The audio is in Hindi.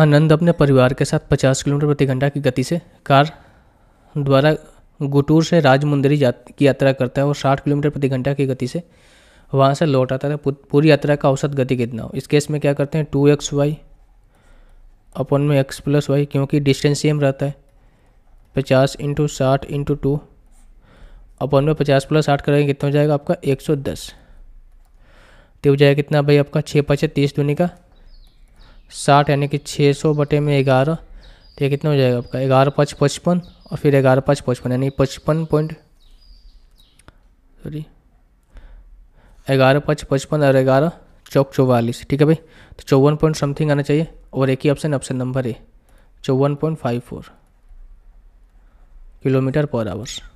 आनंद अपने परिवार के साथ 50 किलोमीटर प्रति घंटा की गति से कार द्वारा गुटूर से राजमुंदरी की यात्रा करता है और 60 किलोमीटर प्रति घंटा की गति से वहाँ से लौट आता है पूरी यात्रा का औसत गति कितना हो इस केस में क्या करते हैं टू एक्स वाई अपन में एक्स प्लस वाई क्योंकि डिस्टेंस सेम रहता है पचास इंटू साठ इंटू टू अपन में पचास प्लस साठ करेंगे कितना हो जाएगा आपका एक सौ दस तो हो जाएगा कितना भाई आपका छः पचे तीस दूनी का साठ यानी कि छः सौ बटे में ग्यारह तो ये कितना हो जाएगा आपका ग्यारह पाँच पचपन और फिर ग्यारह पाँच पचपन यानी पचपन पॉइंट सॉरी ग्यारह पाँच पचपन और ग्यारह चौक चौवालीस ठीक है भाई तो चौवन पॉइंट समथिंग आना चाहिए और एक ही ऑप्शन ऑप्शन नंबर ए चौवन point five four kilometre per hours